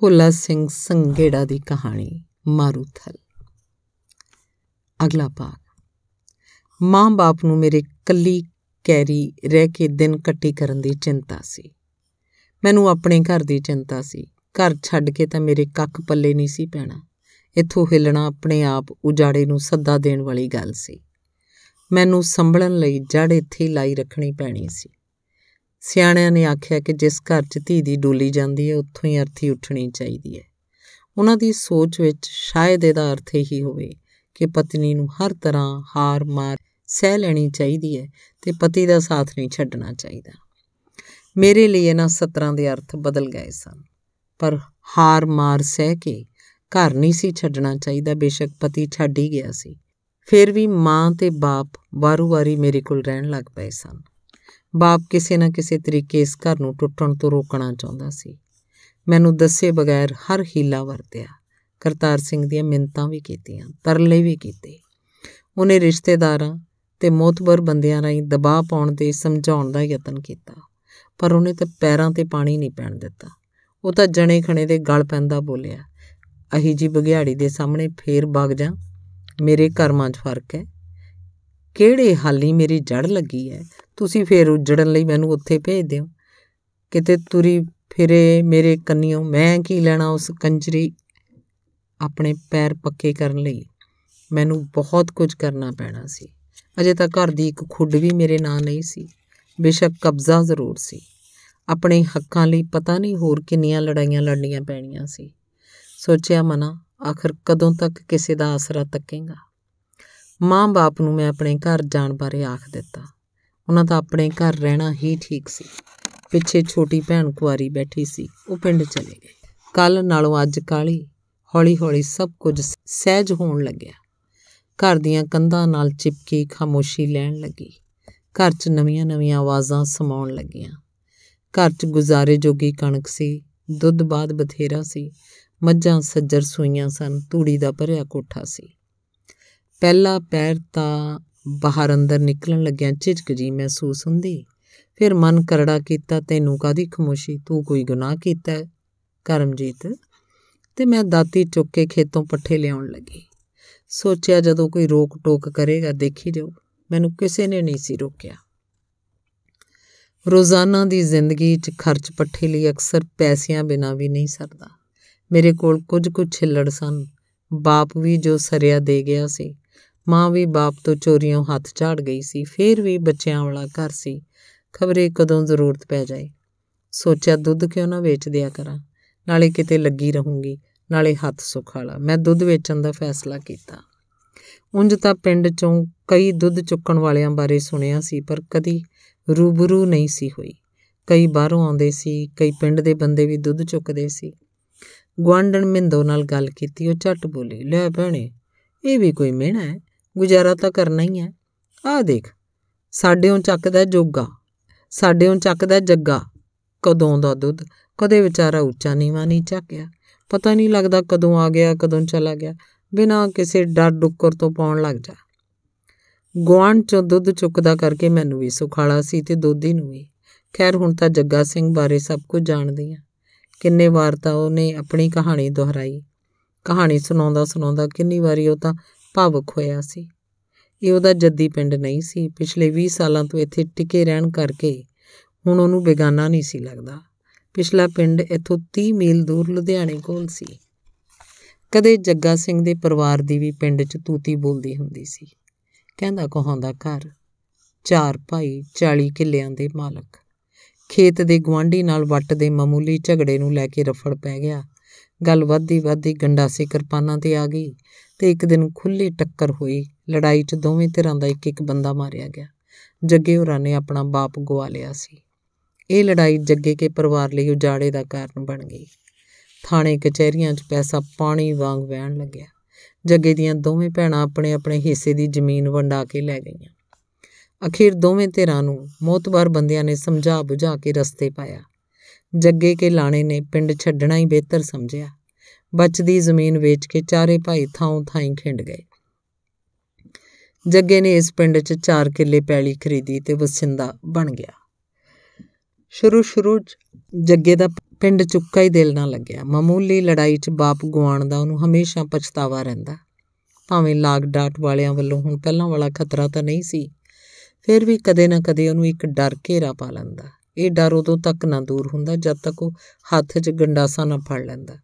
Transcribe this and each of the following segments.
ਭੋਲਾ ਸਿੰਘ ਸੰਘੇੜਾ ਦੀ ਕਹਾਣੀ ਮਾਰੂਥਲ ਅਗਲਾ ਭਾਗ ਮਾਂ-ਬਾਪ ਨੂੰ ਮੇਰੇ ਕੱਲੀ ਕੈਰੀ ਰਹਿ ਕੇ ਦਿਨ ਕੱਟੀ ਕਰਨ ਦੀ ਚਿੰਤਾ ਸੀ ਮੈਨੂੰ ਆਪਣੇ ਘਰ ਦੀ ਚਿੰਤਾ ਸੀ ਘਰ ਛੱਡ ਕੇ ਤਾਂ ਮੇਰੇ ਕੱਖ ਪੱਲੇ ਨਹੀਂ ਸੀ ਪੈਣਾ ਇੱਥੋਂ ਹਿੱਲਣਾ ਆਪਣੇ ਆਪ ਉਜਾੜੇ ਨੂੰ ਸੱਦਾ ਦੇਣ ਵਾਲੀ ਗੱਲ ਸੀ ਮੈਨੂੰ ਸੰਭਲਣ ਲਈ ਜੜ ਇੱਥੇ ਲਾਈ ਰੱਖਣੀ ਪੈਣੀ ਸੀ ਸਿਆਣਿਆਂ ਨੇ ਆਖਿਆ ਕਿ ਜਿਸ ਘਰ 'ਚ ਧੀ ਦੀ ਡੋਲੀ ਜਾਂਦੀ ਹੈ ਉੱਥੋਂ ਹੀ ਅਰਥੀ ਉੱਠਣੀ ਚਾਹੀਦੀ ਹੈ ਉਹਨਾਂ ਦੀ ਸੋਚ ਵਿੱਚ ਸ਼ਾਇਦ ਇਹਦਾ ਅਰਥ ਹੀ ਹੋਵੇ ਕਿ ਪਤਨੀ ਨੂੰ ਹਰ ਤਰ੍ਹਾਂ ਹਾਰ ਮਾਰ ਸਹਿ ਲੈਣੀ ਚਾਹੀਦੀ ਹੈ ਤੇ ਪਤੀ ਦਾ ਸਾਥ ਨਹੀਂ ਛੱਡਣਾ ਚਾਹੀਦਾ ਮੇਰੇ ਲਈ ਇਹਨਾਂ ਸਤਰਾਂ ਦੇ ਅਰਥ ਬਦਲ ਗਏ ਸਨ ਪਰ ਹਾਰ ਮਾਰ ਸਹਿ ਕੇ ਘਰ ਨਹੀਂ ਸੀ ਛੱਡਣਾ ਚਾਹੀਦਾ ਬੇਸ਼ੱਕ ਪਤੀ ਛੱਡ ਹੀ ਗਿਆ ਸੀ ਫਿਰ ਵੀ ਮਾਂ ਤੇ ਬਾਪ ਵਾਰੂ-ਵਾਰੀ ਮੇਰੇ ਕੋਲ ਰਹਿਣ ਲੱਗ ਪਏ ਸਨ ਬਾਪ ਕਿਸੇ ਨਾ ਕਿਸੇ ਤਰੀਕੇ ਇਸ ਘਰ ਨੂੰ ਟੁੱਟਣ ਤੋਂ ਰੋਕਣਾ ਚਾਹੁੰਦਾ ਸੀ ਮੈਨੂੰ ਦੱਸੇ ਬਗੈਰ ਹਰ ਹੀਲਾ ਵਰਤਿਆ ਕਰਤਾਰ ਸਿੰਘ ਦੀਆਂ ਮਿੰਤਾਂ ਵੀ ਕੀਤੀਆਂ ਤਰਲੇ ਵੀ ਕੀਤੇ ਉਹਨੇ ਰਿਸ਼ਤੇਦਾਰਾਂ ਤੇ ਮੋਤਬਰ ਬੰਦਿਆਂ ਰਾਹੀਂ ਦਬਾਅ ਪਾਉਣ ਤੇ ਸਮਝਾਉਣ ਦਾ ਯਤਨ ਕੀਤਾ ਪਰ ਉਹਨੇ ਤਾਂ ਪੈਰਾਂ ਤੇ ਪਾਣੀ ਨਹੀਂ ਪੈਣ ਦਿੱਤਾ ਉਹ ਤਾਂ ਜਣੇ ਖਣੇ ਦੇ ਗਲ ਪੈਂਦਾ ਬੋਲਿਆ ਅਹੀ ਜੀ ਬਗਿਆੜੀ ਦੇ ਸਾਹਮਣੇ ਫੇਰ ਵਗ ਜਾ ਮੇਰੇ ਕਰਮਾਂ 'ਚ ਫਰਕ ਹੈ ਕਿਹੜੇ ਹਾਲੀ ਮੇਰੀ ਜੜ ਲੱਗੀ ਹੈ ਤੁਸੀਂ ਫੇਰ ਉਜੜਨ ਲਈ ਮੈਨੂੰ ਉੱਥੇ ਭੇਜ ਦਿਓ ਕਿਤੇ ਤੁਰੀ ਫਿਰੇ ਮੇਰੇ ਕੰਨਿਓ ਮੈਂ ਕੀ ਲੈਣਾ ਉਸ ਕੰਜਰੀ ਆਪਣੇ ਪੈਰ ਪੱਕੇ ਕਰਨ ਲਈ ਮੈਨੂੰ ਬਹੁਤ ਕੁਝ ਕਰਨਾ ਪੈਣਾ ਸੀ ਅਜੇ ਤਾਂ ਘਰ ਦੀ ਇੱਕ ਖੁੱਡ ਵੀ ਮੇਰੇ ਨਾਂ ਨਹੀਂ ਸੀ ਬੇਸ਼ੱਕ ਕਬਜ਼ਾ ਜ਼ਰੂਰ ਸੀ ਆਪਣੇ ਹੱਕਾਂ ਲਈ ਪਤਾ ਨਹੀਂ ਹੋਰ ਕਿੰਨੀਆਂ ਲੜਾਈਆਂ ਲੜਨੀਆਂ ਪੈਣੀਆਂ ਸੀ ਸੋਚਿਆ ਮਨਾ ਆਖਰ ਕਦੋਂ ਤੱਕ ਕਿਸੇ ਦਾ ਆਸਰਾ ਤੱਕੇਗਾ ਮਾਂ-ਬਾਪ ਨੂੰ ਮੈਂ ਆਪਣੇ ਘਰ ਜਾਣ ਬਾਰੇ ਆਖ ਦਿੱਤਾ ਉਹਨਾਂ ਦਾ ਆਪਣੇ ਘਰ ਰਹਿਣਾ ਹੀ ਠੀਕ ਸੀ ਪਿੱਛੇ ਛੋਟੀ ਭੈਣ ਕੁਆਰੀ ਬੈਠੀ ਸੀ ਉਹ ਪਿੰਡ ਚਲੇ ਗਏ ਕੱਲ ਨਾਲੋਂ ਅੱਜ ਕਾਲੀ ਹੌਲੀ-ਹੌਲੀ ਸਭ ਕੁਝ ਸਹਿਜ ਹੋਣ ਲੱਗਿਆ ਘਰ ਦੀਆਂ ਕੰਧਾਂ ਨਾਲ ਚਿਪਕੀ ਖਾਮੋਸ਼ੀ ਲੈਣ ਲੱਗੀ ਘਰ 'ਚ ਨਵੀਆਂ-ਨਵੀਆਂ ਆਵਾਜ਼ਾਂ ਸਮਾਉਣ ਲੱਗੀਆਂ ਘਰ 'ਚ ਗੁਜ਼ਾਰੇ ਜੋਗੀ ਕਣਕ ਸੀ ਦੁੱਧ ਬਾਦ ਬਥੇਰਾ ਸੀ ਮੱਝਾਂ ਸੱਜਰ ਸੂਈਆਂ ਸਨ ਤੂੜੀ ਦਾ ਭਰਿਆ ਕੋਠਾ ਸੀ ਪਹਿਲਾ ਪੈਰ ਤਾਂ ਬਾਹਰ ਅੰਦਰ ਨਿਕਲਣ ਲੱਗਿਆਂ ਝਿਜਕ ਜੀ ਮਹਿਸੂਸ ਹੁੰਦੀ ਫਿਰ ਮਨ ਕਰੜਾ ਕੀਤਾ ਤੈਨੂੰ ਕਾਦੀ ਖਮੋਸ਼ੀ ਤੂੰ ਕੋਈ ਗੁਨਾਹ ਕੀਤਾ ਕਰਮਜੀਤ ਤੇ ਮੈਂ ਦਾਤੀ ਚੁੱਕ ਕੇ ਖੇਤੋਂ ਪੱਠੇ ਲਿਆਉਣ ਲੱਗੀ ਸੋਚਿਆ ਜਦੋਂ ਕੋਈ ਰੋਕ ਟੋਕ ਕਰੇਗਾ ਦੇਖੀ ਜਾਓ ਮੈਨੂੰ ਕਿਸੇ ਨੇ ਨਹੀਂ ਸੀ ਰੋਕਿਆ ਰੋਜ਼ਾਨਾ ਦੀ ਜ਼ਿੰਦਗੀ 'ਚ ਖਰਚ ਪੱਠੇ ਲਈ ਅਕਸਰ ਪੈਸਿਆਂ ਬਿਨਾ ਵੀ ਨਹੀਂ ਸਰਦਾ ਮੇਰੇ ਕੋਲ ਕੁਝ ਕੁ ਛਿੱਲੜ ਸਨ ਬਾਪ ਵੀ ਜੋ ਸਰਿਆ ਦੇ ਗਿਆ ਸੀ ਮਾਂ ਵੀ ਬਾਪ ਤੋਂ ਚੋਰੀਆਂ ਹੱਥ ਝਾੜ ਗਈ ਸੀ ਫੇਰ ਵੀ ਬੱਚਿਆਂ ਵਾਲਾ ਘਰ ਸੀ ਖਬਰੇ ਕਦੋਂ ਜ਼ਰੂਰਤ ਪੈ ਜਾਏ ਸੋਚਿਆ ਦੁੱਧ ਕਿਉਂ ਨਾ ਵੇਚ ਦਿਆ ਕਰਾਂ ਨਾਲੇ ਕਿਤੇ ਲੱਗੀ ਰਹੂੰਗੀ ਨਾਲੇ ਹੱਥ ਸੁਖਾਲਾ ਮੈਂ ਦੁੱਧ ਵੇਚਣ ਦਾ ਫੈਸਲਾ ਕੀਤਾ ਉਂਝ ਤਾਂ ਪਿੰਡ ਚੋਂ ਕਈ ਦੁੱਧ ਚੁੱਕਣ ਵਾਲਿਆਂ ਬਾਰੇ ਸੁਣਿਆ ਸੀ ਪਰ ਕਦੀ ਰੂਬਰੂ ਨਹੀਂ ਸੀ ਹੋਈ ਕਈ ਬਾਹਰੋਂ ਆਉਂਦੇ ਸੀ ਕਈ ਪਿੰਡ ਦੇ ਬੰਦੇ ਵੀ ਦੁੱਧ ਚੁੱਕਦੇ ਸੀ ਗਵਾਂਡਣ ਮਿੰਦੋ ਨਾਲ ਗੱਲ ਕੀਤੀ ਉਹ ਝੱਟ ਬੋਲੀ ਲੈ ਭੈਣੇ ਇਹ ਵੀ ਕੋਈ ਮਿਹਣਾ ਹੈ ਗੁਜ਼ਾਰਾ ਤਾਂ ਕਰਨਾ ਹੀ ਹੈ ਆਹ ਦੇਖ ਸਾਡੇ ਉਹ ਚੱਕਦਾ ਜੋਗਾ ਸਾਡੇ ਉਹ ਚੱਕਦਾ ਜੱਗਾ ਕਦੋਂ ਦਾ ਦੁੱਧ ਕਦੇ ਵਿਚਾਰਾ ਉੱਚਾ ਨੀਵਾ ਨਹੀਂ ਚੱਕਿਆ ਪਤਾ ਨਹੀਂ ਲੱਗਦਾ ਕਦੋਂ ਆ ਗਿਆ ਕਦੋਂ ਚਲਾ ਗਿਆ ਬਿਨਾ ਕਿਸੇ ਡਰ ਡੁੱਕਰ ਤੋਂ ਪਾਉਣ ਲੱਗ ਜਾ ਗਵਾਂਡ ਚੋਂ ਦੁੱਧ ਚੁੱਕਦਾ ਕਰਕੇ ਮੈਨੂੰ ਵੀ ਸੁਖਾਲਾ ਸੀ ਤੇ ਦੋਦੀ ਨੂੰ ਵੀ ਖੈਰ ਹੁਣ ਤਾਂ ਜੱਗਾ ਸਿੰਘ ਬਾਰੇ ਸਭ ਕੁਝ ਜਾਣਦੀ ਆ ਕਿੰਨੇ ਵਾਰ ਤਾਂ ਉਹਨੇ ਆਪਣੀ ਕਹਾਣੀ ਦੁਹਰਾਈ ਕਹਾਣੀ ਸੁਣਾਉਂਦਾ ਸੁਣਾਉਂਦਾ ਕਿੰਨੀ ਵਾਰੀ ਉਹ ਤਾਂ ਭਾਵਕ ਹੋਇਆ ਸੀ ਇਹ ਉਹਦਾ ਜੱਦੀ ਪਿੰਡ ਨਹੀਂ ਸੀ ਪਿਛਲੇ 20 ਸਾਲਾਂ ਤੋਂ ਇੱਥੇ ਟਿਕੇ ਰਹਿਣ ਕਰਕੇ ਹੁਣ ਉਹਨੂੰ ਬੇਗਾਨਾ ਨਹੀਂ ਸੀ ਲੱਗਦਾ ਪਿਛਲਾ ਪਿੰਡ ਇੱਥੋਂ 30 ਮੀਲ ਦੂਰ ਲੁਧਿਆਣੇ ਕੋਲ ਸੀ ਕਦੇ ਜੱਗਾ ਸਿੰਘ ਦੇ ਪਰਿਵਾਰ ਦੀ ਵੀ ਪਿੰਡ 'ਚ ਤੂਤੀ ਬੋਲਦੀ ਹੁੰਦੀ ਸੀ ਕਹਿੰਦਾ ਕਹਾਉਂਦਾ ਘਰ ਚਾਰ ਭਾਈ 40 ਕਿੱਲਿਆਂ ਦੇ ਮਾਲਕ ਖੇਤ ਦੇ ਗਵਾਂਢੀ ਨਾਲ ਵੱਟ ਦੇ ਮਾਮੂਲੀ ਝਗੜੇ ਨੂੰ ਲੈ ਕੇ ਰਫੜ ਪੈ ਗਿਆ ਗੱਲ ਵੱਧਦੀ ਵੱਧਦੀ ਗੰਡਾਸੇ ਕਿਰਪਾਨਾਂ ਤੇ ਆ ਗਈ ਤੇ ਇੱਕ ਦਿਨ ਖੁੱਲੀ ਟੱਕਰ ਹੋਈ ਲੜਾਈ 'ਚ ਦੋਵੇਂ ਧਿਰਾਂ ਦਾ ਇੱਕ ਇੱਕ ਬੰਦਾ ਮਾਰਿਆ ਗਿਆ ਜੱਗੇ ਹੋਰਾਂ ਨੇ ਆਪਣਾ ਬਾਪ ਗਵਾ ਲਿਆ ਸੀ ਇਹ ਲੜਾਈ ਜੱਗੇ ਕੇ ਪਰਿਵਾਰ ਲਈ ਉਜਾੜੇ ਦਾ ਕਾਰਨ ਬਣ ਗਈ ਥਾਣੇ ਕਚਹਿਰੀਆਂ 'ਚ ਪੈਸਾ ਪਾਣੀ ਵਾਂਗ ਵਹਿਣ ਲੱਗਿਆ ਜੱਗੇ ਦੀਆਂ ਦੋਵੇਂ ਭੈਣਾਂ ਆਪਣੇ ਆਪਣੇ ਹਿੱਸੇ ਦੀ ਜ਼ਮੀਨ ਵੰਡਾ ਕੇ ਲੈ ਗਈਆਂ ਅਖੀਰ ਦੋਵੇਂ ਧਿਰਾਂ ਨੂੰ ਮੋਤਬਾਰ ਬੰਦਿਆਂ ਨੇ ਸਮਝਾ ਬੁਝਾ ਕੇ ਰਸਤੇ ਪਾਇਆ ਜੱਗੇ ਕੇ ਲਾਣੇ ਨੇ ਪਿੰਡ ਛੱਡਣਾ ਹੀ ਬਿਹਤਰ ਸਮਝਿਆ ਬਚਦੀ ਜ਼ਮੀਨ ਵੇਚ ਕੇ ਚਾਰੇ ਭਾਈ ਥਾਂ ਥਾਈਂ ਖਿੰਡ ਗਏ ਜੱਗੇ ਨੇ ਇਸ ਪਿੰਡ 'ਚ ਚਾਰ ਕਿੱਲੇ ਪੈਲੀ ਖਰੀਦੀ ਤੇ ਵਸਿੰਦਾ ਬਣ ਗਿਆ ਸ਼ੁਰੂ ਸ਼ੁਰੂ ਜੱਗੇ ਦਾ ਪਿੰਡ ਚੁੱਕਾ ਹੀ ਦਿਲ ਨਾ ਲੱਗਿਆ ਮਾਮੂਲੀ ਲੜਾਈ 'ਚ ਬਾਪ ਗਵਾਣ ਦਾ ਉਹਨੂੰ ਹਮੇਸ਼ਾ ਪਛਤਾਵਾ ਰਹਿੰਦਾ ਭਾਵੇਂ ਲਾਗ ਡਾਟ ਵਾਲਿਆਂ ਵੱਲੋਂ ਹੁਣ ਪਹਿਲਾਂ ਵਾਲਾ ਖਤਰਾ ਤਾਂ ਨਹੀਂ ਸੀ ਫਿਰ ਵੀ ਕਦੇ ਨਾ ਕਦੇ ਉਹਨੂੰ ਇੱਕ ਡਰ ਘੇਰਾ ਪਾ ਲੈਂਦਾ ਇਹ ਡਰ ਉਦੋਂ ਤੱਕ ਨਾ ਦੂਰ ਹੁੰਦਾ ਜਦ ਤੱਕ ਉਹ ਹੱਥ 'ਚ ਗੰਡਾਸਾ ਨਾ ਫੜ ਲੈਂਦਾ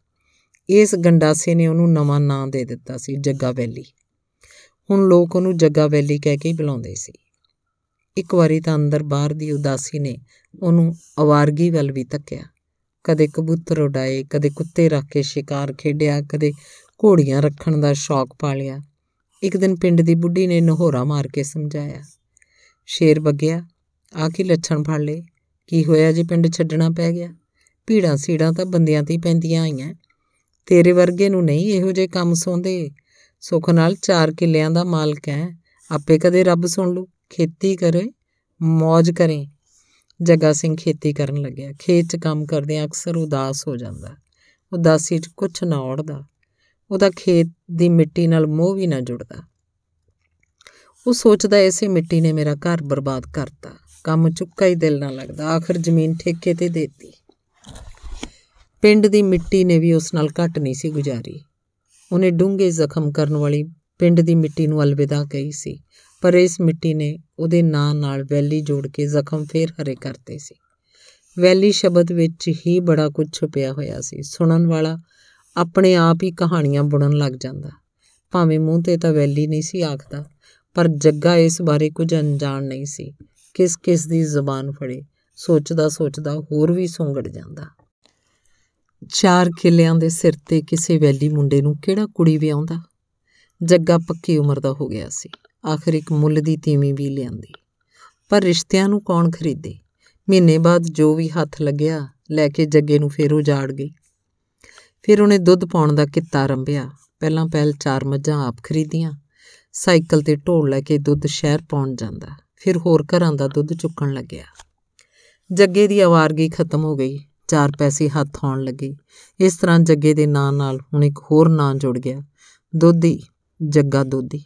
ਇਸ ਗੰਡਾਸੇ ਨੇ ਉਹਨੂੰ ਨਵਾਂ ਨਾਂ ਦੇ ਦਿੱਤਾ ਸੀ ਜੱਗਾ ਵੈਲੀ ਹੁਣ ਲੋਕ ਉਹਨੂੰ ਜੱਗਾ ਵੈਲੀ ਕਹਿ ਕੇ ਹੀ ਬੁਲਾਉਂਦੇ ਸੀ ਇੱਕ ਵਾਰੀ ਤਾਂ ਅੰਦਰ ਬਾਹਰ ਦੀ ਉਦਾਸੀ ਨੇ ਉਹਨੂੰ ਅਵਾਰਗੀ ਵੱਲ ਵੀ ਤੱਕਿਆ ਕਦੇ ਕਬੂਤਰ ਉਡਾਏ ਕਦੇ ਕੁੱਤੇ ਰੱਖ ਕੇ ਸ਼ਿਕਾਰ ਖੇਡਿਆ ਕਦੇ ਘੋੜੀਆਂ ਰੱਖਣ ਦਾ ਸ਼ੌਕ ਪਾਲਿਆ ਇੱਕ ਦਿਨ ਪਿੰਡ ਦੀ ਬੁੱਢੀ ਨੇ ਨਹੋਰਾ ਮਾਰ ਕੇ ਸਮਝਾਇਆ ਸ਼ੇਰ ਬੱਗਿਆ ਆ ਕੀ ਲੱਛਣ ਫੜ ਲਏ ਕੀ ਹੋਇਆ ਜੀ ਪਿੰਡ ਛੱਡਣਾ ਪੈ ਗਿਆ ਭੀੜਾਂ ਸੀੜਾਂ ਤਾਂ ਬੰਦਿਆਂ ਤੇ ਪੈਂਦੀਆਂ ਆਈਆਂ ਤੇਰੇ ਵਰਗੇ ਨੂੰ ਨਹੀਂ ਇਹੋ ਜੇ ਕੰਮ ਸੌਂਦੇ ਸੁਖ ਨਾਲ ਚਾਰ ਕਿੱਲਿਆਂ ਦਾ ਮਾਲਕ ਹੈ ਆਪੇ ਕਦੇ ਰੱਬ ਸੁਣ ਲੂ ਖੇਤੀ ਕਰੇ ਮौज ਕਰੇ ਜਗਾ ਸਿੰਘ ਖੇਤੀ ਕਰਨ ਲੱਗਿਆ ਖੇਤ 'ਚ ਕੰਮ ਕਰਦੇ ਅਕਸਰ ਉਦਾਸ ਹੋ ਜਾਂਦਾ ਉਦਾਸੀ 'ਚ ਕੁਝ ਨਾ ਔੜਦਾ ਉਹਦਾ ਖੇਤ ਦੀ ਮਿੱਟੀ ਨਾਲ ਮੋਹ ਵੀ ਨਾ ਜੁੜਦਾ ਉਹ ਸੋਚਦਾ ਐਸੇ ਮਿੱਟੀ ਨੇ ਮੇਰਾ ਘਰ ਬਰਬਾਦ ਕਰਤਾ ਕੰਮ ਚੁੱਕਾ ਹੀ ਦਿਲ ਨਾ ਲੱਗਦਾ ਆਖਰ ਜ਼ਮੀਨ ਠੇਕੇ ਤੇ ਦੇਤੀ ਪਿੰਡ ਦੀ ਮਿੱਟੀ ਨੇ ਵੀ ਉਸ ਨਾਲ ਘਟ ਨਹੀਂ ਸੀ ਗੁਜ਼ਾਰੀ ਉਹਨੇ ਡੂੰਘੇ ਜ਼ਖਮ ਕਰਨ ਵਾਲੀ ਪਿੰਡ ਦੀ ਮਿੱਟੀ ਨੂੰ ਅਲਵਿਦਾ ਕਹੀ ਸੀ ਪਰ ਇਸ ਮਿੱਟੀ ਨੇ ਉਹਦੇ ਨਾਂ ਨਾਲ ਵੈਲੀ ਜੋੜ ਕੇ ਜ਼ਖਮ ਫੇਰ ਹਰੇ ਕਰਤੇ ਸੀ ਵੈਲੀ ਸ਼ਬਦ ਵਿੱਚ ਹੀ ਬੜਾ ਕੁਝ ਛੁਪਿਆ ਹੋਇਆ ਸੀ ਸੁਣਨ ਵਾਲਾ ਆਪਣੇ ਆਪ ਹੀ ਕਹਾਣੀਆਂ ਬੁਣਨ ਲੱਗ ਜਾਂਦਾ ਭਾਵੇਂ ਮੂੰਹ ਤੇ ਤਾਂ ਵੈਲੀ ਨਹੀਂ ਸੀ ਆਖਦਾ ਪਰ ਜੱਗਾ ਇਸ ਬਾਰੇ ਕੁਝ ਅਣਜਾਣ ਨਹੀਂ ਸੀ ਕਿਸ ਕਿਸ ਦੀ ਜ਼ੁਬਾਨ ਫੜੇ ਸੋਚਦਾ ਸੋਚਦਾ ਹੋਰ ਵੀ ਸੁੰਗੜ ਜਾਂਦਾ ਚਾਰ ਕਿੱਲਿਆਂ ਦੇ ਸਿਰ ਤੇ ਕਿਸੇ ਵੈਲੀ ਮੁੰਡੇ ਨੂੰ ਕਿਹੜਾ ਕੁੜੀ ਵਿਆਹਦਾ ਜੱਗਾ ਪੱਕੀ ਉਮਰ ਦਾ ਹੋ ਗਿਆ ਸੀ ਆਖਰ ਇੱਕ ਮੁੱਲ ਦੀ ਤੀਵੀਂ ਵੀ ਲਿਆਂਦੀ ਪਰ ਰਿਸ਼ਤਿਆਂ ਨੂੰ ਕੌਣ ਖਰੀਦੇ ਮਹੀਨੇ ਬਾਅਦ ਜੋ ਵੀ ਹੱਥ ਲੱਗਿਆ ਲੈ ਕੇ ਜੱਗੇ ਨੂੰ ਫੇਰ ਉਜਾੜ ਗਈ ਫਿਰ ਉਹਨੇ ਦੁੱਧ ਪਾਉਣ ਦਾ ਕਿੱਤਾ ਆਰੰਭਿਆ ਪਹਿਲਾਂ ਪਹਿਲ ਚਾਰ ਮੱਝਾਂ ਆਪ ਖਰੀਦੀਆਂ ਸਾਈਕਲ ਤੇ ਢੋਲ ਲੈ ਕੇ ਦੁੱਧ ਸ਼ਹਿਰ ਪਾਉਣ ਜਾਂਦਾ ਫਿਰ ਹੋਰ ਘਰਾਂ ਦਾ ਦੁੱਧ ਚੁੱਕਣ ਲੱਗਿਆ ਜੱਗੇ ਦੀ ਆਵਾਰਗੀ ਖਤਮ ਹੋ ਗਈ ਚਾਰ ਪੈਸੇ ਹੱਥ ਆਉਣ ਲੱਗੇ ਇਸ ਤਰ੍ਹਾਂ ਜੱਗੇ ਦੇ ਨਾਂ ਨਾਲ ਹੁਣ ਇੱਕ ਹੋਰ ਨਾਂ ਜੁੜ ਗਿਆ ਦੁੱਧੀ ਜੱਗਾ ਦੁੱਧੀ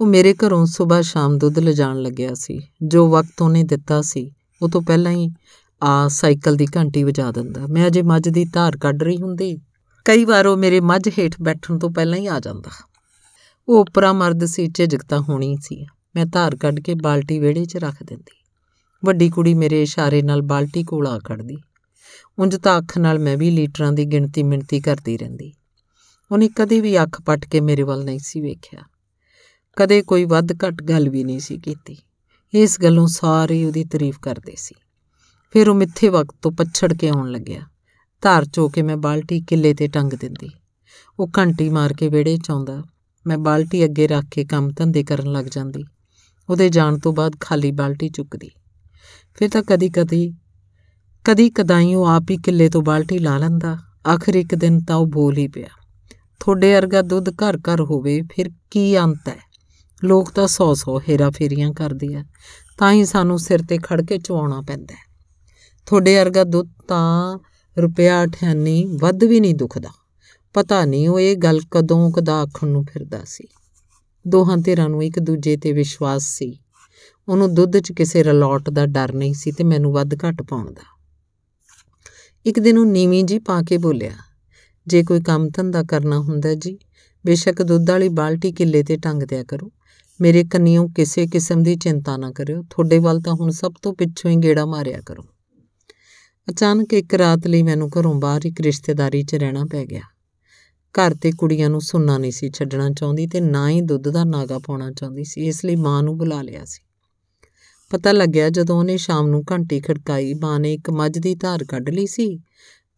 ਉਹ ਮੇਰੇ ਘਰੋਂ ਸਵੇਰ ਸ਼ਾਮ ਦੁੱਧ ਲਿਜਾਣ ਲੱਗਿਆ ਸੀ ਜੋ ਵਕਤ ਉਹਨੇ ਦਿੱਤਾ ਸੀ ਉਹ ਤੋਂ ਪਹਿਲਾਂ ਹੀ ਆ ਸਾਈਕਲ ਦੀ ਘੰਟੀ ਵਜਾ ਦਿੰਦਾ ਮੈਂ ਅਜੇ ਮੱਝ ਦੀ ਧਾਰ ਕੱਢ ਰਹੀ ਹੁੰਦੀ ਕਈ ਵਾਰ ਉਹ ਮੇਰੇ ਮੱਝ ਹੇਠ ਬੈਠਣ ਤੋਂ ਪਹਿਲਾਂ ਹੀ ਆ ਜਾਂਦਾ ਉਹ ਉਪਰਾ ਮਰਦ ਸੀ ਝਿਜਕਤਾ ਹੋਣੀ ਸੀ ਮੈਂ ਧਾਰ ਕੱਢ ਕੇ ਬਾਲਟੀ ਵਿਹੜੇ 'ਚ ਰੱਖ ਦਿੰਦੀ ਵੱਡੀ ਕੁੜੀ ਮੇਰੇ ਇਸ਼ਾਰੇ ਨਾਲ ਬਾਲਟੀ ਕੋਲ ਆ ਖੜਦੀ ਉਂਝ ਤਾਂ ਅੱਖ ਨਾਲ ਮੈਂ ਵੀ ਲੀਟਰਾਂ ਦੀ ਗਿਣਤੀ ਮਿੰਤੀ ਕਰਦੀ ਰਹਿੰਦੀ ਉਹਨੇ ਕਦੇ ਵੀ ਅੱਖ ਪਟ ਕੇ ਮੇਰੇ ਵੱਲ ਨਹੀਂ ਸੀ ਵੇਖਿਆ ਕਦੇ ਕੋਈ ਵੱਧ ਘੱਟ ਗੱਲ ਵੀ ਨਹੀਂ ਸੀ ਕੀਤੀ ਇਸ ਗੱਲੋਂ ਸਾਰੇ ਉਹਦੀ ਤਾਰੀਫ ਕਰਦੇ ਸੀ ਫਿਰ ਉਹ ਮਿੱਥੇ ਵਕਤ ਤੋਂ ਪਛੜ ਕੇ ਆਉਣ ਲੱਗਿਆ ਧਾਰ ਚੋ ਕੇ ਮੈਂ ਬਾਲਟੀ ਕਿੱਲੇ ਤੇ ਟੰਗ ਦਿੰਦੀ ਉਹ ਘੰਟੀ ਮਾਰ ਕੇ ਵਿੜੇ ਚ ਆਉਂਦਾ ਮੈਂ ਬਾਲਟੀ ਅੱਗੇ ਰੱਖ ਕੇ ਕੰਮ ਧੰਦੇ ਕਰਨ ਲੱਗ ਜਾਂਦੀ ਉਹਦੇ ਜਾਣ ਤੋਂ ਬਾਅਦ ਖਾਲੀ ਬਾਲਟੀ ਚੁੱਕਦੀ ਫਿਰ ਤਾਂ ਕਦੀ-ਕਦੀ ਕਦੀ ਕਦਾਈ ਉਹ ਆਪ ਹੀ ਕਿੱਲੇ ਤੋਂ ਬਾਲਟੀ ਲਾ ਲੈਂਦਾ ਆਖਰ ਇੱਕ ਦਿਨ ਤਾਂ ਉਹ ਬੋਲ ਹੀ ਪਿਆ ਥੋੜੇ ਵਰਗਾ ਦੁੱਧ ਘਰ ਘਰ ਹੋਵੇ ਫਿਰ ਕੀ ਅੰਤ ਹੈ ਲੋਕ ਤਾਂ ਸੌ ਸੌ ਹੇਰਾ ਫੇਰੀਆਂ ਕਰਦੇ ਆ ਤਾਂ ਹੀ ਸਾਨੂੰ ਸਿਰ ਤੇ ਖੜ ਕੇ ਚਵਾਉਣਾ ਪੈਂਦਾ ਥੋੜੇ ਵਰਗਾ ਦੁੱਧ ਤਾਂ ਰੁਪਿਆ ਠਿਆਨੀ ਵੱਧ ਵੀ ਨਹੀਂ ਦੁਖਦਾ ਪਤਾ ਨਹੀਂ ਉਹ ਇਹ ਗੱਲ ਕਦੋਂ ਕਦਾ ਆਖਣ ਨੂੰ ਫਿਰਦਾ ਸੀ ਦੋਹਾਂ ਧਿਰਾਂ ਨੂੰ ਇੱਕ ਦੂਜੇ ਤੇ ਵਿਸ਼ਵਾਸ ਸੀ ਉਹਨੂੰ ਦੁੱਧ 'ਚ ਕਿਸੇ ਰਲੌਟ ਦਾ ਡਰ ਨਹੀਂ ਸੀ ਤੇ ਮੈਨੂੰ ਵੱਧ ਘੱਟ ਪਾਉਣ ਦਾ ਇੱਕ ਦਿਨ ਉਹ ਨੀਵੀਂ ਜੀ ਪਾ ਕੇ ਬੋਲਿਆ ਜੇ ਕੋਈ ਕੰਮ ਧੰਦਾ ਕਰਨਾ ਹੁੰਦਾ ਜੀ ਬੇਸ਼ੱਕ ਦੁੱਧ ਵਾਲੀ ਬਾਲਟੀ ਕਿੱਲੇ ਤੇ ਟੰਗ ਦਿਆ ਕਰੋ ਮੇਰੇ ਕੰਨਿਓ ਕਿਸੇ ਕਿਸਮ ਦੀ ਚਿੰਤਾ ਨਾ ਕਰਿਓ ਤੁਹਾਡੇ ਵੱਲ ਤਾਂ ਹੁਣ ਸਭ ਤੋਂ ਪਿੱਛੋਂ ਹੀ ਢੇੜਾ ਮਾਰਿਆ ਕਰੋ ਅਚਾਨਕ ਇੱਕ ਰਾਤ ਲਈ ਮੈਨੂੰ ਘਰੋਂ ਬਾਹਰ ਇੱਕ ਰਿਸ਼ਤੇਦਾਰੀ 'ਚ ਰਹਿਣਾ ਪੈ ਗਿਆ ਘਰ ਤੇ ਕੁੜੀਆਂ ਨੂੰ ਸੁਣਨਾ ਨਹੀਂ ਸੀ ਛੱਡਣਾ ਚਾਹੁੰਦੀ ਤੇ ਨਾ ਹੀ ਦੁੱਧ ਦਾ ਨਾਗਾ ਪਾਉਣਾ ਚਾਹੁੰਦੀ ਸੀ ਇਸ ਲਈ ਮਾਂ ਨੂੰ ਬੁਲਾ ਲਿਆ ਸੀ ਪਤਾ ਲੱਗਿਆ ਜਦੋਂ ਉਹਨੇ ਸ਼ਾਮ ਨੂੰ ਘੰਟੀ ਖੜਕਾਈ ਮਾਂ ਨੇ ਇੱਕ ਮੱਝ ਦੀ ਧਾਰ ਕੱਢ ਲਈ ਸੀ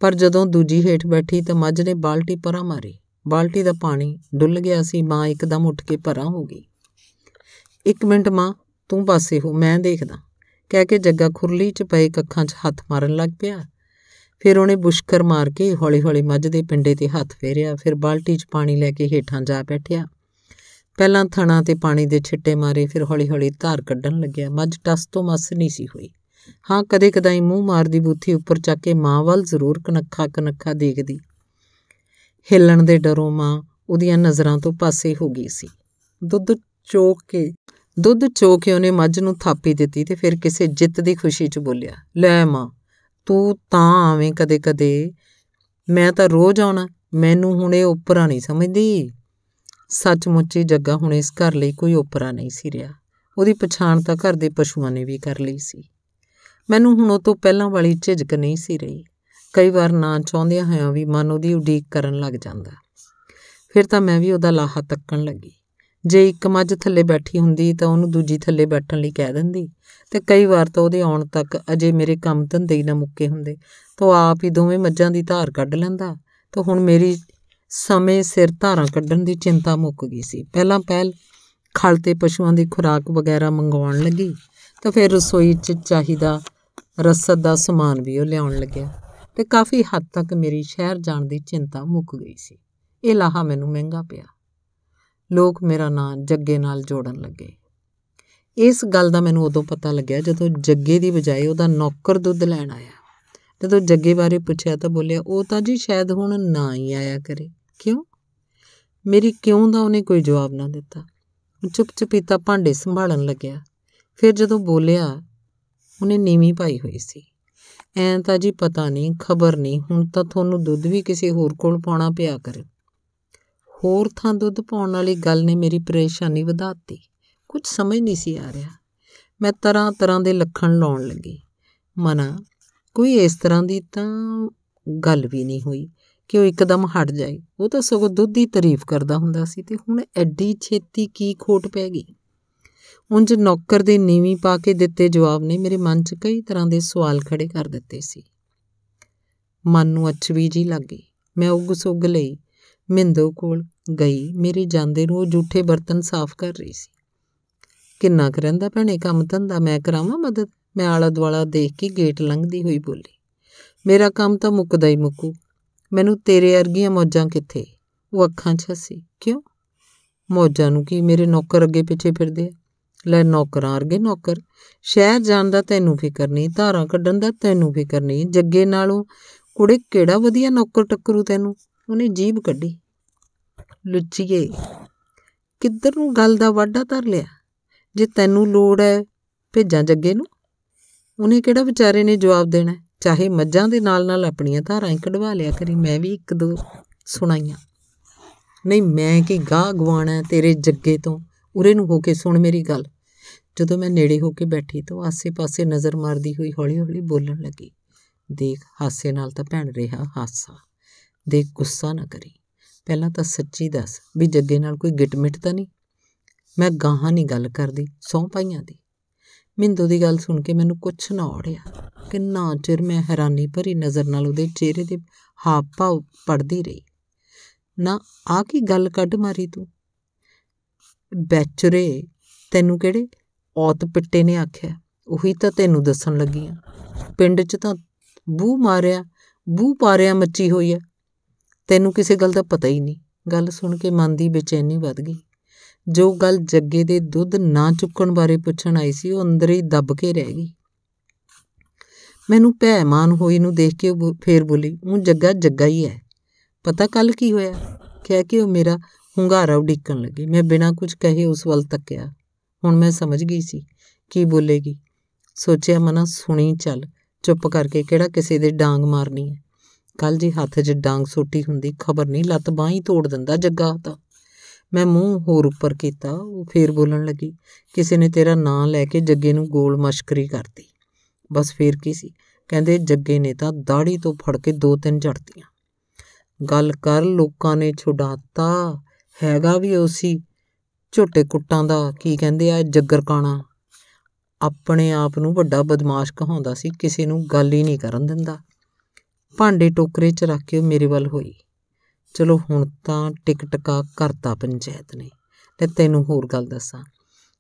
ਪਰ ਜਦੋਂ ਦੂਜੀ ਹੇਠ ਬੈਠੀ ਤਾਂ ਮੱਝ ਨੇ ਬਾਲਟੀ ਪਰਾਂ ਮਾਰੀ ਬਾਲਟੀ ਦਾ ਪਾਣੀ ਡੁੱਲ ਗਿਆ ਸੀ ਮਾਂ ਇੱਕਦਮ ਉੱਠ ਕੇ ਪਰਾਂ ਹੋ ਗਈ ਇੱਕ ਮਿੰਟ ਮਾਂ ਤੂੰ ਬਾਸੇ ਹੋ ਮੈਂ ਦੇਖਦਾ ਕਹਿ ਕੇ ਜੱਗਾ ਖੁਰਲੀ 'ਚ ਪਏ ਕੱਖਾਂ 'ਚ ਹੱਥ ਮਾਰਨ ਲੱਗ ਪਿਆ ਫਿਰ ਉਹਨੇ ਬੁਸ਼ਕਰ ਮਾਰ ਕੇ ਹੌਲੀ-ਹੌਲੀ ਮੱਝ ਦੇ ਪਿੰਡੇ ਤੇ ਹੱਥ ਫੇਰਿਆ ਫਿਰ ਬਾਲਟੀ 'ਚ ਪਾਣੀ ਲੈ ਕੇ ਹੇਠਾਂ ਜਾ ਬੈਠਿਆ ਪਹਿਲਾਂ ਥਣਾ ਤੇ ਪਾਣੀ ਦੇ ਛਿੱਟੇ ਮਾਰੇ ਫਿਰ ਹੌਲੀ-ਹੌਲੀ ਧਾਰ ਕੱਢਣ ਲੱਗਿਆ ਮੱਝ ਟਸ ਤੋਂ ਮਸ ਨਹੀਂ ਸੀ ਹੋਈ ਹਾਂ ਕਦੇ-ਕਦਾਈ ਮੂੰਹ ਮਾਰਦੀ ਬੂਥੀ ਉੱਪਰ ਚੱਕ ਕੇ ਮਾਂ ਵੱਲ ਜ਼ਰੂਰ ਕਨੱਖਾ-ਕਨੱਖਾ ਦੇਖਦੀ ਹਿੱਲਣ ਦੇ ਡਰੋਂ ਮਾਂ ਉਹਦੀਆਂ ਨਜ਼ਰਾਂ ਤੋਂ ਪਾਸੇ ਹੋ ਗਈ ਸੀ ਦੁੱਧ ਚੋਕ ਕੇ ਦੁੱਧ ਚੋਕ ਕੇ ਉਹਨੇ ਮੱਝ ਨੂੰ ਥਾਪੀ ਦਿੱਤੀ ਤੇ ਫਿਰ ਕਿਸੇ ਜਿੱਤ ਦੀ ਖੁਸ਼ੀ 'ਚ ਬੋਲਿਆ ਲੈ ਮਾਂ ਤੂੰ ਤਾਂ ਆਵੇਂ ਕਦੇ-ਕਦੇ ਮੈਂ ਤਾਂ ਰੋਜ਼ ਆਉਣਾ ਮੈਨੂੰ ਹੁਣ ਇਹ ਉਪਰਾ ਨਹੀਂ ਸਮਝਦੀ ਸੱਚਮੁੱਚ ਹੀ ਜੱਗਾ ਹੁਣ ਇਸ ਘਰ ਲਈ ਕੋਈ ਉਪਰਾ ਨਹੀਂ ਸੀ ਰਿਹਾ ਉਹਦੀ ਪਛਾਣ ਤਾਂ ਘਰ ਦੇ ਪਸ਼ੂਆਂ ਨੇ ਵੀ ਕਰ ਲਈ ਸੀ ਮੈਨੂੰ ਹੁਣ ਉਹ ਤੋਂ ਪਹਿਲਾਂ ਵਾਲੀ ਝਿਜਕ ਨਹੀਂ ਸੀ ਰਹੀ ਕਈ ਵਾਰ ਨਾ ਚਾਹੁੰਦਿਆਂ ਹੋਇਆਂ ਵੀ ਮਨ ਉਹਦੀ ਉਡੀਕ ਕਰਨ ਲੱਗ ਜਾਂਦਾ ਫਿਰ ਤਾਂ ਮੈਂ ਵੀ ਉਹਦਾ ਲਾਹਾ ਤੱਕਣ ਲੱਗੀ ਜੇ ਇੱਕ ਮੱਝ ਥੱਲੇ ਬੈਠੀ ਹੁੰਦੀ ਤਾਂ ਉਹਨੂੰ ਦੂਜੀ ਥੱਲੇ ਬੈਠਣ ਲਈ ਕਹਿ ਦਿੰਦੀ ਤੇ ਕਈ ਵਾਰ ਤਾਂ ਉਹਦੇ ਆਉਣ ਤੱਕ ਅਜੇ ਮੇਰੇ ਕੰਮ ਧੰਦੇ ਹੀ ਨਾ ਮੁੱਕੇ ਹੁੰਦੇ ਤਾਂ ਆਪ ਹੀ ਦੋਵੇਂ ਮੱਝਾਂ ਦੀ ਧਾਰ ਕੱਢ ਲੈਂਦਾ ਤਾਂ ਹੁਣ ਮੇਰੀ ਸਮੇਂ ਸਿਰ ਧਾਰਾਂ ਕੱਢਣ ਦੀ ਚਿੰਤਾ ਮੁੱਕ ਗਈ ਸੀ ਪਹਿਲਾਂ ਪਹਿਲ ਖਲ ਤੇ ਪਸ਼ੂਆਂ ਦੀ ਖੁਰਾਕ ਵਗੈਰਾ ਮੰਗਵਾਉਣ ਲੱਗੀ ਤਾਂ ਫਿਰ ਰਸੋਈ 'ਚ ਚਾਹੀਦਾ ਰਸਦ ਦਾ ਸਮਾਨ ਵੀ ਉਹ ਲਿਆਉਣ ਲੱਗਿਆ ਤੇ ਕਾਫੀ ਹੱਦ ਤੱਕ ਮੇਰੀ ਸ਼ਹਿਰ ਜਾਣ ਦੀ ਚਿੰਤਾ ਮੁੱਕ ਗਈ ਸੀ ਇਹ ਲਾਹਾ ਮੈਨੂੰ ਮਹਿੰਗਾ ਪਿਆ ਲੋਕ ਮੇਰਾ ਨਾਂ ਜੱਗੇ ਨਾਲ ਜੋੜਨ ਲੱਗੇ ਇਸ ਗੱਲ ਦਾ ਮੈਨੂੰ ਉਦੋਂ ਪਤਾ ਲੱਗਿਆ ਜਦੋਂ ਜੱਗੇ ਦੀ ਬਜਾਏ ਉਹਦਾ ਨੌਕਰ ਦੁੱਧ ਲੈਣ ਆਇਆ ਜਦੋਂ ਜੱਗੇ ਬਾਰੇ ਪੁੱਛਿਆ ਤਾਂ ਬੋਲਿਆ ਉਹ ਤਾਂ ਜੀ ਸ਼ਾਇਦ ਹੁਣ ਨਾ ਹੀ ਆਇਆ ਕਰੇ ਕਿਉਂ ਮੇਰੀ ਕਿਉਂ ਦਾ ਉਹਨੇ ਕੋਈ ਜਵਾਬ ਨਾ ਦਿੱਤਾ ਚੁੱਪ ਤਾਂ ਭਾਂਡੇ ਸੰਭਾਲਣ ਲੱਗਿਆ ਫਿਰ ਜਦੋਂ ਬੋਲਿਆ ਉਹਨੇ ਨੀਵੀਂ ਪਾਈ ਹੋਈ ਸੀ ਐਂ ਤਾਂ ਜੀ ਪਤਾ ਨਹੀਂ ਖਬਰ ਨਹੀਂ ਹੁਣ ਤਾਂ ਤੁਹਾਨੂੰ ਦੁੱਧ ਵੀ ਕਿਸੇ ਹੋਰ ਕੋਲ ਪਾਉਣਾ ਪਿਆ ਕਰੇ ਹੋਰ ਥਾਂ ਦੁੱਧ ਪਾਉਣ ਵਾਲੀ ਗੱਲ ਨੇ ਮੇਰੀ ਪਰੇਸ਼ਾਨੀ ਵਧਾਤੀ ਕੁਝ ਸਮਝ ਨਹੀਂ ਸੀ ਆ ਰਿਹਾ ਮੈਂ ਤਰ੍ਹਾਂ ਤਰ੍ਹਾਂ ਦੇ ਲੱਖਣ ਲਾਉਣ ਲੱਗੀ ਮਨਾ ਕੋਈ ਇਸ ਤਰ੍ਹਾਂ ਦੀ ਤਾਂ ਗੱਲ ਵੀ ਨਹੀਂ ਹੋਈ ਕਿ ਉਹ ਇੱਕਦਮ ਹਟ ਜਾਏ ਉਹ ਤਾਂ ਸਗੋਂ ਦੁੱਧ ਦੀ ਤਾਰੀਫ ਕਰਦਾ ਹੁੰਦਾ ਸੀ ਤੇ ਹੁਣ ਐਡੀ ਛੇਤੀ ਕੀ ਖੋਟ ਪੈ ਗਈ ਉੰਜ ਨੌਕਰ ਦੇ ਨੀਵੀਂ ਪਾ ਕੇ ਦਿੱਤੇ ਜਵਾਬ ਨੇ ਮੇਰੇ ਮਨ 'ਚ ਕਈ ਤਰ੍ਹਾਂ ਦੇ ਸਵਾਲ ਖੜੇ ਕਰ ਦਿੱਤੇ ਸੀ ਮਨ ਨੂੰ ਅਚਵੀ ਜੀ ਲੱਗੀ ਮੈਂ ਉਗ ਸੁਗ ਲਈ ਮਿੰਦੋ ਕੋਲ ਗਈ ਮੇਰੇ ਜਾਂਦੇ ਨੂੰ ਉਹ ਝੂਠੇ ਬਰਤਨ ਸਾਫ਼ ਕਰ ਰਹੀ ਸੀ ਕਿੰਨਾ ਕਰੰਦਾ ਭੈਣੇ ਕੰਮ ਧੰਦਾ ਮੈਂ ਕਰਾਵਾਂ ਮਦਦ ਮੈਂ ਆਲਾ ਦਵਾਲਾ ਦੇਖ ਕੇ ਗੇਟ ਲੰਘਦੀ ਹੋਈ ਬੋਲੀ ਮੇਰਾ ਕੰਮ ਤਾਂ ਮੁੱਕਦਾ ਹੀ ਮੁੱਕੂ ਮੈਨੂੰ ਤੇਰੇ ਅਰਗੀਆਂ ਮੌਜਾਂ ਕਿੱਥੇ ਉਹ ਅੱਖਾਂ 'ਚ ਸੀ ਕਿਉਂ ਮੌਜਾਂ ਨੂੰ ਕੀ ਮੇਰੇ ਨੌਕਰ ਅੱਗੇ ਪਿੱਛੇ ਫਿਰਦੇ ਆ ਲੈ ਨੌਕਰਾਂ ਅਰਗੇ ਨੌਕਰ ਸ਼ਹਿਰ ਜਾਣ ਦਾ ਤੈਨੂੰ ਫਿਕਰ ਨਹੀਂ ਧਾਰਾਂ ਕੱਢਣ ਦਾ ਤੈਨੂੰ ਫਿਕਰ ਨਹੀਂ ਜੱਗੇ ਨਾਲੋਂ ਕੁੜੇ ਕਿਹੜਾ ਵਧੀਆ ਨੌਕਰ ਟੱਕਰੂ ਤੈਨੂੰ ਉਹਨੇ ਜੀਬ ਕੱਢੀ ਲੁੱਚੀਏ ਕਿੱਧਰ ਨੂੰ ਗੱਲ ਦਾ ਵਾਢਾ ਧਰ ਲਿਆ ਜੇ ਤੈਨੂੰ ਲੋੜ ਹੈ ਭੇਜਾਂ ਜੱਗੇ ਨੂੰ ਉਹਨੇ ਕਿਹੜਾ ਵਿਚਾਰੇ ਨੇ ਜਵਾਬ ਦੇਣਾ ਚਾਹੇ ਮੱਝਾਂ ਦੇ ਨਾਲ-ਨਾਲ ਆਪਣੀਆਂ ਧਾਰਾਂ ਹੀ ਕਢਵਾ ਲਿਆ ਕਰੀ ਮੈਂ ਵੀ ਇੱਕ ਦੋ ਸੁਣਾਈਆਂ ਨਹੀਂ ਮੈਂ ਕੀ ਗਾਹ ਗਵਾਣਾ ਤੇਰੇ ਜੱਗੇ ਤੋਂ ਉਰੇ ਨੂੰ ਹੋ ਕੇ ਸੁਣ ਮੇਰੀ ਗੱਲ ਜਦੋਂ ਮੈਂ ਨੇੜੇ ਹੋ ਕੇ ਬੈਠੀ ਤਾਂ ਆਸੇ-ਪਾਸੇ ਨਜ਼ਰ ਮਾਰਦੀ ਹੋਈ ਹੌਲੀ-ਹੌਲੀ ਬੋਲਣ ਲੱਗੀ ਦੇਖ ਹਾਸੇ ਨਾਲ ਤਾਂ ਭੈਣ ਰਿਹਾ ਹਾਸਾ ਦੇਖ ਗੁੱਸਾ ਨਾ ਕਰੀ ਪਹਿਲਾਂ ਤਾਂ ਸੱਚੀ ਦੱਸ ਵੀ ਜੱਗੇ ਨਾਲ ਕੋਈ ਗਿਟਮਿਟ ਤਾਂ ਨਹੀਂ ਮੈਂ ਗਾਹਾਂ ਨਹੀਂ ਗੱਲ ਕਰਦੀ ਸੌਂ ਪਾਈਆਂ ਦੀ ਮਿੰਦੋ ਦੀ ਗੱਲ ਸੁਣ ਕੇ ਮੈਨੂੰ ਕੁਛ ਨਾ ਔੜਿਆ ਕਿੰਨਾ ਚਿਰ ਮੈਂ ਹੈਰਾਨੀ ਭਰੀ ਨਜ਼ਰ ਨਾਲ ਉਹਦੇ ਚਿਹਰੇ ਦੇ ਹਾਵ ਭਾਵ ਪੜਦੀ ਰਹੀ ਨਾ ਆ ਕੀ ਗੱਲ ਕੱਢ ਮਾਰੀ ਤੂੰ ਬੈਚਰੇ ਤੈਨੂੰ ਕਿਹੜੇ ਔਤ ਪਿੱਟੇ ਨੇ ਆਖਿਆ ਉਹੀ ਤਾਂ ਤੈਨੂੰ ਦੱਸਣ ਲੱਗੀ ਆ ਪਿੰਡ 'ਚ ਤਾਂ ਬੂ ਮਾਰਿਆ ਬੂ ਪਾਰਿਆ ਮੱਚੀ ਹੋਈ ਆ ਤੈਨੂੰ ਕਿਸੇ ਗੱਲ ਦਾ ਪਤਾ ਹੀ ਨਹੀਂ ਗੱਲ ਸੁਣ ਕੇ ਮਨ ਦੀ ਬੇਚੈਨੀ ਵੱਧ ਗਈ ਜੋ ਗੱਲ ਜੱਗੇ ਦੇ ਦੁੱਧ ਨਾ ਚੁੱਕਣ ਬਾਰੇ ਪੁੱਛਣ ਆਈ ਸੀ ਉਹ ਅੰਦਰ ਹੀ ਦੱਬ ਕੇ ਰਹਿ ਗਈ ਮੈਨੂੰ ਭੈਮਾਨ ਹੋਈ ਨੂੰ ਦੇਖ ਕੇ ਫੇਰ ਬੋਲੀ ਉਹ ਜੱਗਾ ਜੱਗਾ ਹੀ ਹੈ ਪਤਾ ਕੱਲ ਕੀ ਹੋਇਆ ਕਹਿ ਕੇ ਉਹ ਮੇਰਾ ਹੁੰਗਾਰਾ ਉਡੀਕਣ ਲੱਗੀ ਮੈਂ ਬਿਨਾਂ ਕੁਝ ਕਹੇ ਉਸ ਵੱਲ ਤੱਕਿਆ ਹੁਣ ਮੈਂ ਸਮਝ ਗਈ ਸੀ ਕੀ ਬੋਲੇਗੀ ਸੋਚਿਆ ਮਨਾ ਸੁਣੀ ਚੱਲ ਚੁੱਪ ਕਰਕੇ ਕਿਹੜਾ ਕਿਸੇ ਦੇ ਡਾਂਗ ਮਾਰਨੀ ਹੈ ਕੱਲ ਜੀ ਹੱਥ 'ਚ ਡਾਂਗ ਸੋਟੀ ਹੁੰਦੀ ਖਬਰ ਨਹੀਂ ਲੱਤ ਬਾਹੀਂ ਤੋੜ ਦਿੰਦਾ ਜੱਗਾ ਤਾਂ ਮੈਂ ਮੂੰਹ ਹੋਰ ਉੱਪਰ ਕੀਤਾ ਉਹ ਫੇਰ ਬੋਲਣ ਲੱਗੀ ਕਿਸੇ ਨੇ ਤੇਰਾ ਨਾਂ ਲੈ ਕੇ ਜੱਗੇ ਨੂੰ ਗੋਲ ਮਸ਼ਕਰੀ ਕਰਤੀ ਬਸ ਫੇਰ ਕੀ ਸੀ ਕਹਿੰਦੇ ਜੱਗੇ ਨੇ ਤਾਂ ਦਾੜੀ ਤੋਂ ਫੜ ਕੇ ਦੋ ਤਿੰਨ ਝੜਤੀਆਂ ਗੱਲ ਕਰ ਲੋਕਾਂ ਨੇ ਛੁਡਾਤਾ ਹੈਗਾ ਵੀ ਉਸੀ ਛੋਟੇ ਕੁੱਟਾਂ ਦਾ ਕੀ ਕਹਿੰਦੇ ਆ ਜੱਗਰ ਕਾਣਾ ਆਪਣੇ ਆਪ ਨੂੰ ਵੱਡਾ ਬਦਮਾਸ਼ ਕਹਾਉਂਦਾ ਸੀ ਕਿਸੇ ਨੂੰ ਗੱਲ ਹੀ ਨਹੀਂ ਕਰਨ ਦਿੰਦਾ ਭਾਂਡੇ ਟੋਕਰੇ 'ਚ ਰੱਖ ਕੇ ਮੇਰੇ ਵੱਲ ਹੋਈ ਚਲੋ ਹੁਣ ਤਾਂ ਟਿਕਟਕਾ ਕਰਤਾ ਪੰਚਾਇਤ ਨੇ ਤੇ ਤੈਨੂੰ ਹੋਰ ਗੱਲ ਦੱਸਾਂ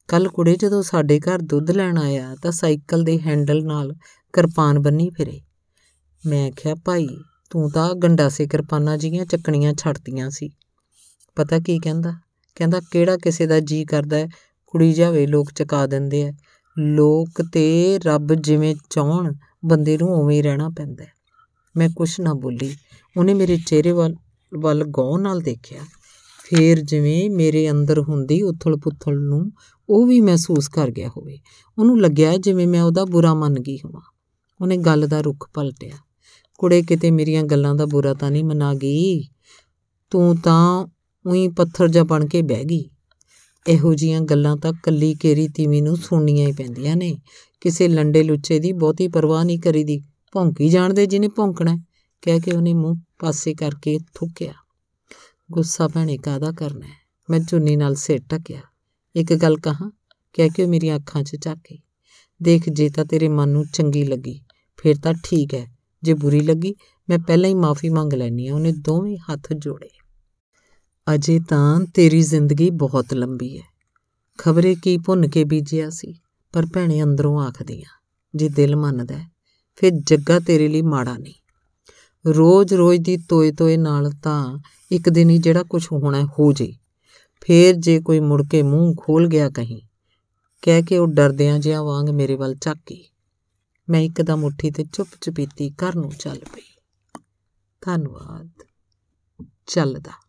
ਕੱਲ ਕੁੜੇ ਜਦੋਂ ਸਾਡੇ ਘਰ ਦੁੱਧ ਲੈਣ ਆਇਆ ਤਾਂ ਸਾਈਕਲ ਦੇ ਹੈਂਡਲ ਨਾਲ ਕਿਰਪਾਨ ਬੰਨੀ ਫਿਰੇ ਮੈਂ ਆਖਿਆ ਭਾਈ ਤੂੰ ਤਾਂ ਗੰਡਾ ਸੇ ਕਿਰਪਾਨਾਂ ਜੀਆਂ ਚੱਕਣੀਆਂ ਛੱਡਤੀਆਂ ਸੀ ਪਤਾ ਕੀ ਕਹਿੰਦਾ ਕਹਿੰਦਾ ਕਿਹੜਾ ਕਿਸੇ ਦਾ ਜੀ ਕਰਦਾ ਕੁੜੀ ਜਾਵੇ ਲੋਕ ਚਕਾ ਦਿੰਦੇ ਆ ਲੋਕ ਤੇ ਰੱਬ ਜਿਵੇਂ ਚਾਹਣ ਬੰਦੇ ਨੂੰ ਉਵੇਂ ਹੀ ਰਹਿਣਾ ਪੈਂਦਾ ਮੈਂ ਕੁਛ ਨਾ ਬੋਲੀ ਉਹਨੇ ਮੇਰੇ ਚਿਹਰੇ ਵੱਲ ਵੱਲ ਗੌਰ ਨਾਲ ਦੇਖਿਆ ਫੇਰ ਜਿਵੇਂ ਮੇਰੇ ਅੰਦਰ ਹੁੰਦੀ ਉਥਲ-ਪੁਥਲ ਨੂੰ ਉਹ ਵੀ ਮਹਿਸੂਸ ਕਰ ਗਿਆ ਹੋਵੇ ਉਹਨੂੰ ਲੱਗਿਆ ਜਿਵੇਂ ਮੈਂ ਉਹਦਾ ਬੁਰਾ ਮੰਨ ਗਈ ਹਾਂ ਉਹਨੇ ਗੱਲ ਦਾ ਰੁਖ ਪਲਟਿਆ ਕੁੜੇ ਕਿਤੇ ਮੇਰੀਆਂ ਗੱਲਾਂ ਦਾ ਬੁਰਾ ਤਾਂ ਨਹੀਂ ਮਨਾ ਗਈ ਤੂੰ ਤਾਂ ਉਹੀ ਪੱਥਰ ਜਾ ਬਣ ਕੇ ਬਹਿ ਗਈ ਇਹੋ ਜੀਆਂ ਗੱਲਾਂ ਤਾਂ ਕੱਲੀ ਕੇਰੀ ਤੀਵੀ ਨੂੰ ਸੁਣਨੀਆਂ ਹੀ ਪੈਂਦੀਆਂ ਨੇ ਕਿਸੇ ਲੰਡੇ ਲੁੱਚੇ ਦੀ ਬਹੁਤੀ ਪਰਵਾਹ ਨਹੀਂ ਕਰੀਦੀ ਭੌਂਕੀ ਜਾਣਦੇ ਜਿਹਨੇ ਭੌਂਕਣਾ ਕਹਿ ਕੇ ਉਹਨੇ ਮੂੰਹ ਪਾਸੇ ਕਰਕੇ ਥੁੱਕਿਆ ਗੁੱਸਾ ਭੈਣੇ ਕਾਦਾ ਕਰਨਾ ਮੈਂ ਚੁੰਨੀ ਨਾਲ ਸਿਰ ਟਕਿਆ ਇੱਕ ਗੱਲ ਕਹਾ ਕਹਿ ਕਿਉਂ ਮੇਰੀਆਂ ਅੱਖਾਂ 'ਚ ਝਾਕੇ ਦੇਖ ਜੇ ਤਾਂ ਤੇਰੇ ਮਨ ਨੂੰ ਚੰਗੀ ਲੱਗੀ ਫਿਰ ਤਾਂ ਠੀਕ ਹੈ ਜੇ ਬੁਰੀ ਲੱਗੀ ਮੈਂ ਪਹਿਲਾਂ ਹੀ ਮਾਫੀ ਮੰਗ ਲੈਣੀ ਆ ਉਹਨੇ ਦੋਵੇਂ ਹੱਥ ਜੋੜੇ ਅਜੇ ਤਾਂ ਤੇਰੀ ਜ਼ਿੰਦਗੀ ਬਹੁਤ ਲੰਬੀ ਹੈ ਖਬਰੇ ਕੀ ਭੁੰਨ ਕੇ ਬੀਜਿਆ ਸੀ ਪਰ ਭੈਣੇ ਅੰਦਰੋਂ ਆਖਦੀਆਂ ਜੇ ਦਿਲ ਮੰਨਦਾ ਫਿਰ ਜੱਗਾ ਤੇਰੇ ਲਈ ਮਾੜਾ ਨਹੀਂ ਰੋਜ਼-ਰੋਜ਼ ਦੀ ਤੋਏ-ਤੋਏ ਨਾਲ ਤਾਂ ਇੱਕ ਦਿਨ ਹੀ ਜਿਹੜਾ ਕੁਝ ਹੋਣਾ ਹੋ ਜੇ ਫੇਰ ਜੇ ਕੋਈ ਮੁੜ ਕੇ ਮੂੰਹ ਖੋਲ ਗਿਆ ਕਹੀਂ ਕਹਿ ਕੇ ਉਹ ਡਰਦਿਆਂ ਜਿਹਾ ਵਾਂਗ ਮੇਰੇ ਵੱਲ ਚੱਕੀ ਮੈਂ ਇੱਕਦਮ ਉੱਠੀ ਤੇ ਚੁੱਪ-ਚੁਪੀਤੀ ਘਰ ਨੂੰ ਚੱਲ ਪਈ ਧੰਨਵਾਦ ਚੱਲਦਾ